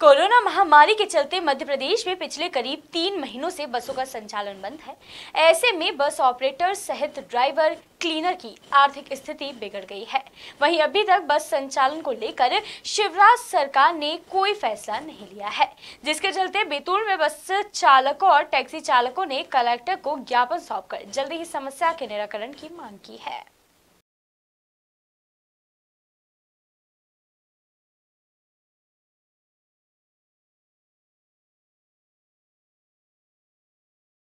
corona महामारी के चलते मध्य प्रदेश में पिछले करीब तीन महीनों से बसों का संचालन बंद है ऐसे में बस ऑपरेटर सहित ड्राइवर क्लीनर की आर्थिक स्थिति बिगड़ गई है वहीं अभी तक बस संचालन को लेकर शिवराज सरकार ने कोई फैसला नहीं लिया है जिसके चलते बेतूर में बस चालकों और टैक्सी चालकों ने कलेक्टर को ज्ञापन सौंप जल्दी ही समस्या के निराकरण की मांग की है